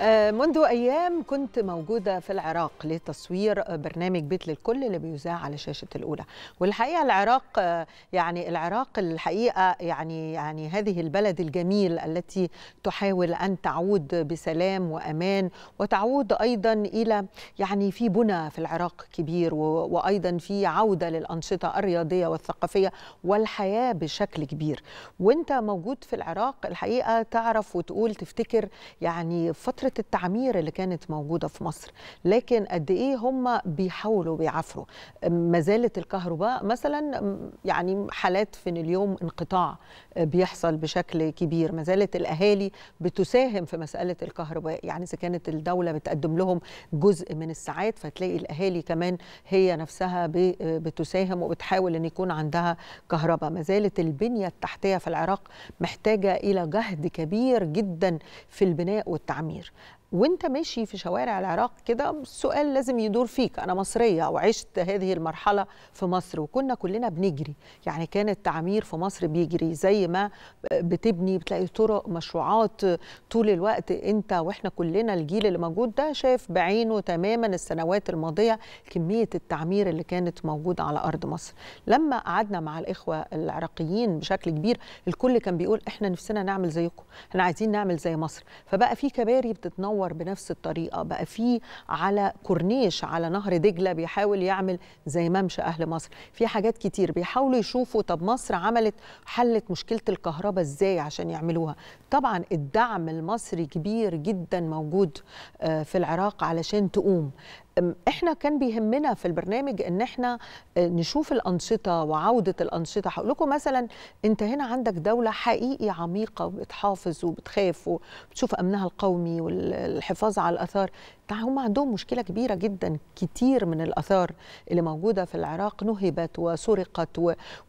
آه، منذ أيام كنت موجودة في العراق لتصوير برنامج بيت للكل اللي بيذاع على شاشة الأولى والحقيقة العراق آه، يعني العراق الحقيقة يعني يعني هذه البلد الجميل التي تحاول أن تعود بسلام وأمان وتعود أيضا إلى يعني في بنى في العراق كبير وأيضا في عودة للأنشطة الرياضية والثقافية والحياة بشكل كبير وأنت موجود في العراق الحقيقة تعرف وتقول تفتكر يعني فترة فكره التعمير اللي كانت موجوده في مصر لكن قد ايه هم بيحاولوا بيعافروا ما زالت الكهرباء مثلا يعني حالات في اليوم انقطاع بيحصل بشكل كبير ما زالت الاهالي بتساهم في مساله الكهرباء يعني اذا كانت الدوله بتقدم لهم جزء من الساعات فتلاقي الاهالي كمان هي نفسها بتساهم وبتحاول ان يكون عندها كهرباء ما زالت البنيه التحتيه في العراق محتاجه الى جهد كبير جدا في البناء والتعمير وانت ماشي في شوارع العراق كده سؤال لازم يدور فيك انا مصريه وعشت هذه المرحله في مصر وكنا كلنا بنجري يعني كان التعمير في مصر بيجري زي ما بتبني بتلاقي طرق مشروعات طول الوقت انت واحنا كلنا الجيل اللي موجود ده شاف بعينه تماما السنوات الماضيه كميه التعمير اللي كانت موجوده على ارض مصر لما قعدنا مع الاخوه العراقيين بشكل كبير الكل كان بيقول احنا نفسنا نعمل زيكم احنا عايزين نعمل زي مصر فبقى في كباري بتتنور بيدور بنفس الطريقه بقى في على كورنيش على نهر دجله بيحاول يعمل زي ممشى اهل مصر في حاجات كتير بيحاولوا يشوفوا طب مصر عملت حلت مشكله الكهرباء ازاي عشان يعملوها طبعا الدعم المصري كبير جدا موجود آه، في العراق علشان تقوم احنا كان بيهمنا في البرنامج ان احنا آه، نشوف الانشطه وعوده الانشطه هقول لكم مثلا انت هنا عندك دوله حقيقي عميقه وبتحافظ وبتخاف وبتشوف امنها القومي والحفاظ على الاثار هم عندهم مشكله كبيره جدا كتير من الاثار اللي موجوده في العراق نهبت وسرقت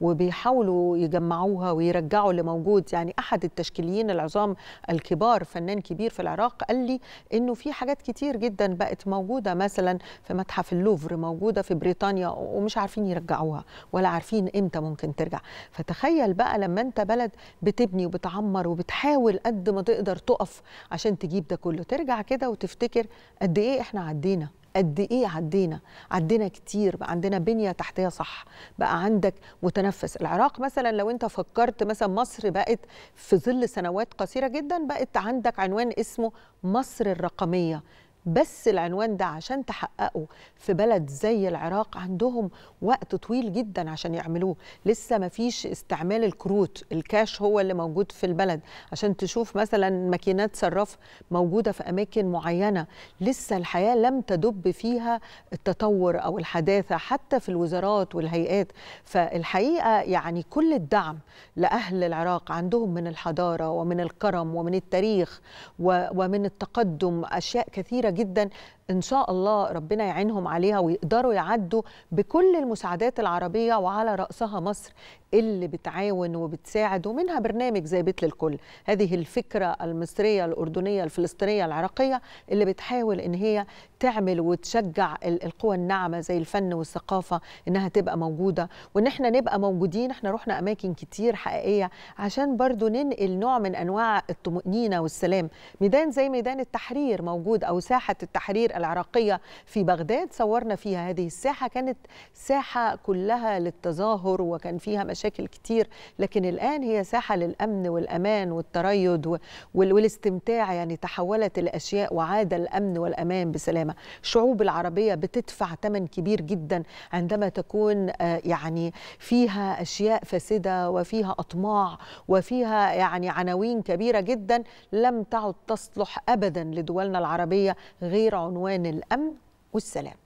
وبيحاولوا يجمعوها ويرجعوا اللي موجود يعني احد التشكيليين العظام الكبار فنان كبير في العراق قال لي انه في حاجات كتير جدا بقت موجوده مثلا في متحف اللوفر موجوده في بريطانيا ومش عارفين يرجعوها ولا عارفين امتى ممكن ترجع فتخيل بقى لما انت بلد بتبني وبتعمر وبتحاول قد ما تقدر تقف عشان تجيب ده كله ترجع كده وتفتكر قد ايه احنا عدينا قد ايه عدينا عدينا كتير بقى عندنا بنيه تحتيه صح بقى عندك متنفس العراق مثلا لو انت فكرت مثلا مصر بقت في ظل سنوات قصيره جدا بقت عندك عنوان اسمه مصر الرقميه بس العنوان ده عشان تحققه في بلد زي العراق عندهم وقت طويل جدا عشان يعملوه لسه ما فيش استعمال الكروت الكاش هو اللي موجود في البلد عشان تشوف مثلا ماكينات صرف موجودة في أماكن معينة لسه الحياة لم تدب فيها التطور أو الحداثة حتى في الوزارات والهيئات فالحقيقة يعني كل الدعم لأهل العراق عندهم من الحضارة ومن الكرم ومن التاريخ ومن التقدم أشياء كثيرة كبيره جدا ان شاء الله ربنا يعينهم عليها ويقدروا يعدوا بكل المساعدات العربيه وعلى راسها مصر اللي بتعاون وبتساعد ومنها برنامج زي بيت للكل هذه الفكره المصريه الاردنيه الفلسطينيه العراقيه اللي بتحاول ان هي تعمل وتشجع القوى الناعمه زي الفن والثقافه انها تبقى موجوده وان احنا نبقى موجودين احنا رحنا اماكن كتير حقيقيه عشان برضو ننقل نوع من انواع الطمانينه والسلام ميدان زي ميدان التحرير موجود او ساعه ساحة التحرير العراقية في بغداد صورنا فيها هذه الساحة كانت ساحة كلها للتظاهر وكان فيها مشاكل كتير لكن الآن هي ساحة للأمن والأمان والتريد والاستمتاع يعني تحولت الأشياء وعاد الأمن والأمان بسلامة الشعوب العربية بتدفع ثمن كبير جدا عندما تكون آه، يعني فيها أشياء فاسدة وفيها أطماع وفيها يعني عناوين كبيرة جدا لم تعد تصلح أبدا لدولنا العربية غير عنوان الامن والسلام